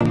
Hola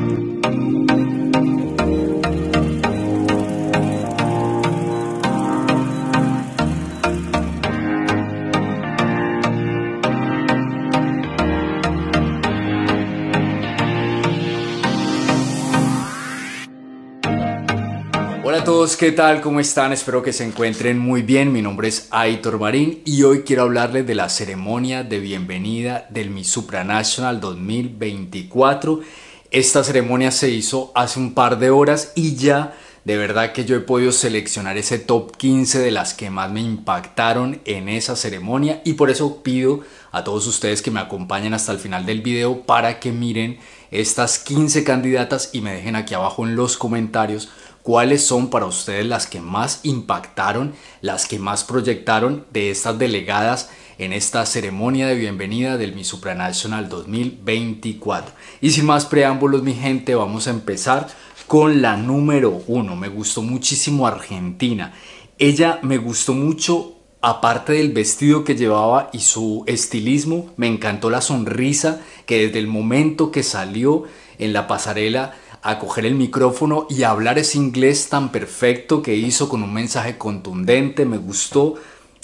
a todos, ¿qué tal? ¿Cómo están? Espero que se encuentren muy bien. Mi nombre es Aitor Marín y hoy quiero hablarles de la ceremonia de bienvenida del Mi Supranational 2024 esta ceremonia se hizo hace un par de horas y ya de verdad que yo he podido seleccionar ese top 15 de las que más me impactaron en esa ceremonia y por eso pido a todos ustedes que me acompañen hasta el final del video para que miren estas 15 candidatas y me dejen aquí abajo en los comentarios cuáles son para ustedes las que más impactaron, las que más proyectaron de estas delegadas en esta ceremonia de bienvenida del mi Supranational 2024. Y sin más preámbulos, mi gente, vamos a empezar con la número uno. Me gustó muchísimo Argentina. Ella me gustó mucho Aparte del vestido que llevaba y su estilismo, me encantó la sonrisa que desde el momento que salió en la pasarela a coger el micrófono y hablar ese inglés tan perfecto que hizo con un mensaje contundente, me gustó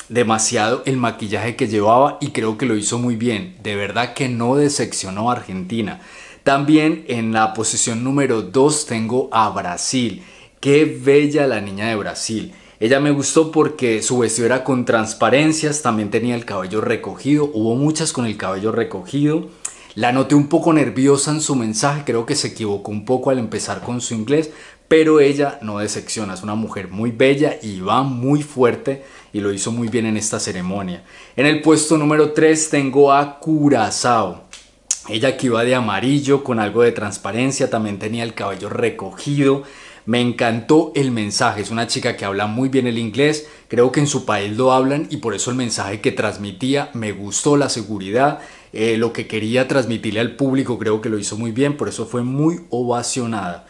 demasiado el maquillaje que llevaba y creo que lo hizo muy bien. De verdad que no decepcionó a Argentina. También en la posición número 2 tengo a Brasil. Qué bella la niña de Brasil. Ella me gustó porque su vestido era con transparencias, también tenía el cabello recogido, hubo muchas con el cabello recogido la noté un poco nerviosa en su mensaje, creo que se equivocó un poco al empezar con su inglés, pero ella no decepciona, es una mujer muy bella y va muy fuerte y lo hizo muy bien en esta ceremonia. En el puesto número 3 tengo a Curazao. Ella que iba de amarillo con algo de transparencia, también tenía el cabello recogido. Me encantó el mensaje, es una chica que habla muy bien el inglés, creo que en su país lo hablan y por eso el mensaje que transmitía me gustó la seguridad eh, lo que quería transmitirle al público, creo que lo hizo muy bien, por eso fue muy ovacionada.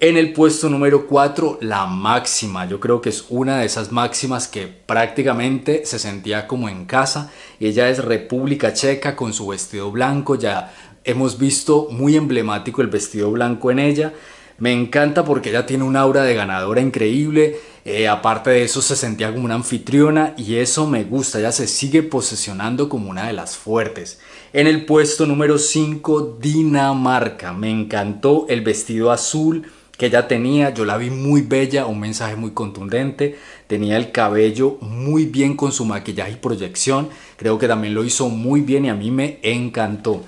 En el puesto número 4, la máxima. Yo creo que es una de esas máximas que prácticamente se sentía como en casa. Ella es República Checa con su vestido blanco. Ya hemos visto muy emblemático el vestido blanco en ella. Me encanta porque ella tiene un aura de ganadora increíble. Eh, aparte de eso, se sentía como una anfitriona y eso me gusta. Ya se sigue posicionando como una de las fuertes. En el puesto número 5, Dinamarca. Me encantó el vestido azul que ella tenía, yo la vi muy bella, un mensaje muy contundente, tenía el cabello muy bien con su maquillaje y proyección, creo que también lo hizo muy bien y a mí me encantó.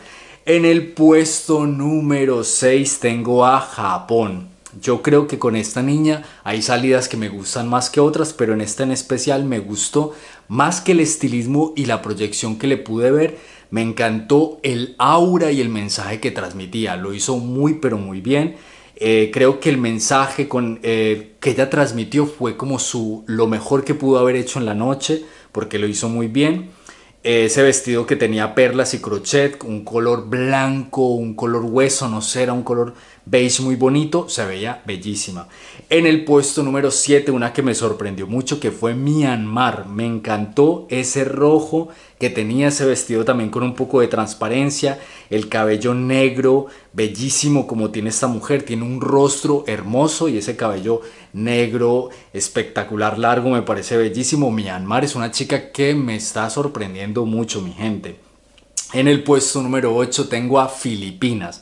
En el puesto número 6 tengo a Japón. Yo creo que con esta niña hay salidas que me gustan más que otras, pero en esta en especial me gustó más que el estilismo y la proyección que le pude ver. Me encantó el aura y el mensaje que transmitía. Lo hizo muy pero muy bien. Eh, creo que el mensaje eh, que ella transmitió fue como su, lo mejor que pudo haber hecho en la noche, porque lo hizo muy bien. Eh, ese vestido que tenía perlas y crochet, un color blanco, un color hueso, no sé, era un color veis muy bonito, se veía bellísima. En el puesto número 7, una que me sorprendió mucho, que fue Myanmar. Me encantó ese rojo que tenía ese vestido también con un poco de transparencia, el cabello negro, bellísimo como tiene esta mujer, tiene un rostro hermoso y ese cabello negro espectacular, largo, me parece bellísimo. Myanmar es una chica que me está sorprendiendo mucho, mi gente. En el puesto número 8 tengo a Filipinas.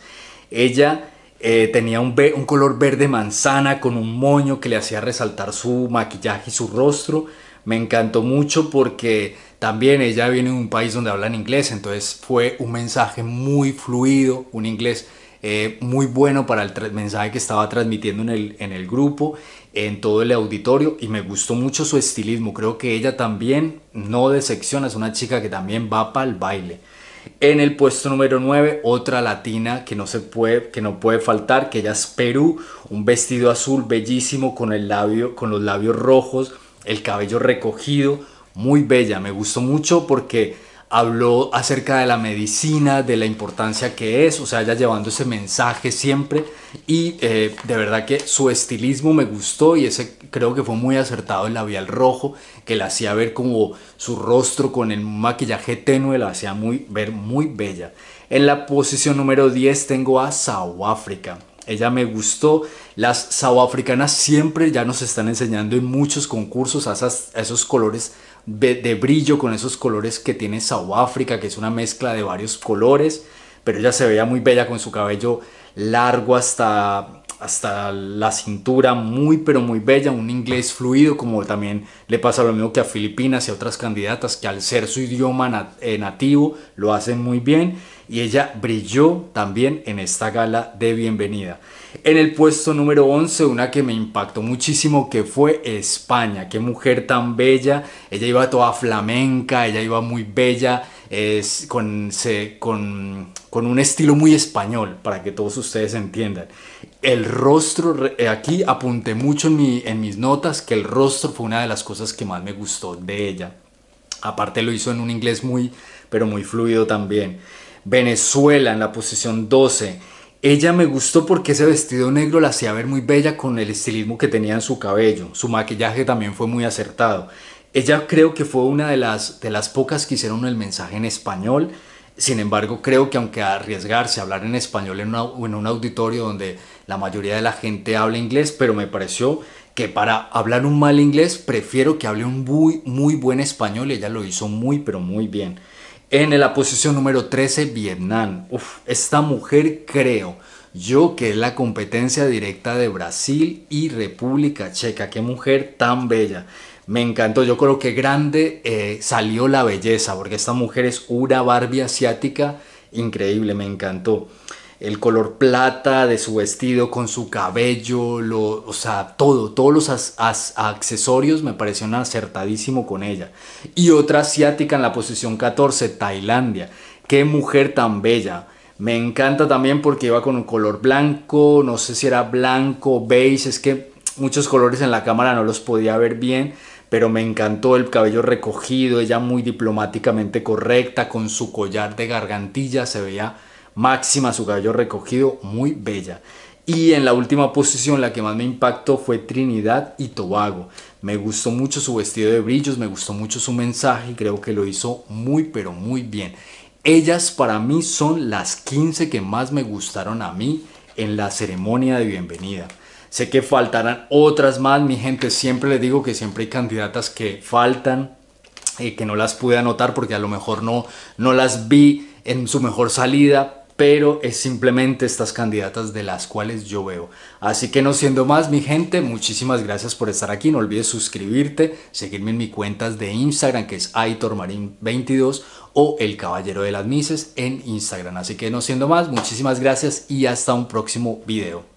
Ella eh, tenía un, color verde manzana con un moño que le hacía resaltar su maquillaje y su rostro. Me encantó mucho porque también ella viene de un país donde hablan inglés, entonces fue un mensaje muy fluido, un inglés eh, muy bueno para el mensaje que estaba transmitiendo en el, en el grupo, en todo el auditorio y me gustó mucho su estilismo. Creo que ella también no decepciona, es una chica que también va para el baile. En el puesto número 9, otra latina que no, se puede, que no puede faltar, que ella es Perú, un vestido azul bellísimo con, el labio, con los labios rojos, el cabello recogido, muy bella, me gustó mucho porque habló acerca de la medicina, de la importancia que es, o sea, ella llevando ese mensaje siempre y eh, de verdad que su estilismo me gustó y ese creo que fue muy acertado el labial rojo que la hacía ver como su rostro con el maquillaje tenue la hacía muy, ver muy bella. En la posición número 10 tengo a Sao Africa. ella me gustó. Las Africanas siempre ya nos están enseñando en muchos concursos a esos colores de, brillo con esos colores que tiene Africa, que es una mezcla de varios colores, pero ella se veía muy bella con su cabello largo hasta, hasta la cintura, muy pero muy bella, un inglés fluido, como también le pasa lo mismo que a Filipinas y a otras candidatas, que al ser su idioma eh, nativo lo hacen muy bien, y ella brilló también en esta gala de bienvenida. En el puesto número 11, una que me impactó muchísimo, que fue España. Qué mujer tan bella. Ella iba toda flamenca, ella iba muy bella, con, un estilo muy español, para que todos ustedes entiendan el rostro, eh, aquí apunté mucho en, en, mis notas que el rostro fue una de las cosas que más me gustó de ella. Aparte lo hizo en un inglés muy, pero muy fluido también. Venezuela en la posición 12. Ella me gustó porque ese vestido negro la hacía ver muy bella con el estilismo que tenía en su cabello. Su maquillaje también fue muy acertado. Ella creo que fue una de las, de las pocas que hicieron el mensaje en español. Sin embargo, creo que aunque arriesgarse a hablar en español en, en un auditorio donde la mayoría de la gente habla inglés, pero me pareció que para hablar un mal inglés prefiero que hable un muy, muy buen español. y Ella lo hizo muy, pero muy bien. En la posición número 13, Vietnam. Uf, esta mujer creo yo que es la competencia directa de Brasil y República Checa. Qué mujer tan bella. Me encantó, yo creo que grande eh, salió la belleza, porque esta mujer es una Barbie asiática increíble, me encantó el color plata de su vestido con su cabello, lo, o sea, todo, todos los accesorios me parecieron acertadísimo con ella. Y otra asiática en la posición 14, Tailandia. Qué mujer tan bella. Me encanta también porque iba con un color blanco, no sé si era blanco, beige, es que muchos colores en la cámara no los podía ver bien, pero me encantó el cabello recogido, ella muy diplomáticamente correcta, con su collar de gargantilla, se veía máxima su cabello recogido, muy bella. Y en la última posición, la que más me impactó fue Trinidad y Tobago. Me gustó mucho su vestido de brillos, me gustó mucho su mensaje y creo que lo hizo muy, pero muy bien. Ellas para mí son las 15 que más me gustaron a mí en la ceremonia de bienvenida. Sé que faltarán otras más, mi gente. Siempre les digo que siempre hay candidatas que faltan, eh, que no las pude anotar porque a lo mejor no, no las vi en su mejor salida, pero es simplemente estas candidatas de las cuales yo veo. Así que no siendo más, mi gente, muchísimas gracias por estar aquí. No olvides suscribirte, seguirme en mis cuentas de Instagram, que es aitormarin22 o El Caballero de las Mises en Instagram. Así que no siendo más, muchísimas gracias y hasta un próximo video.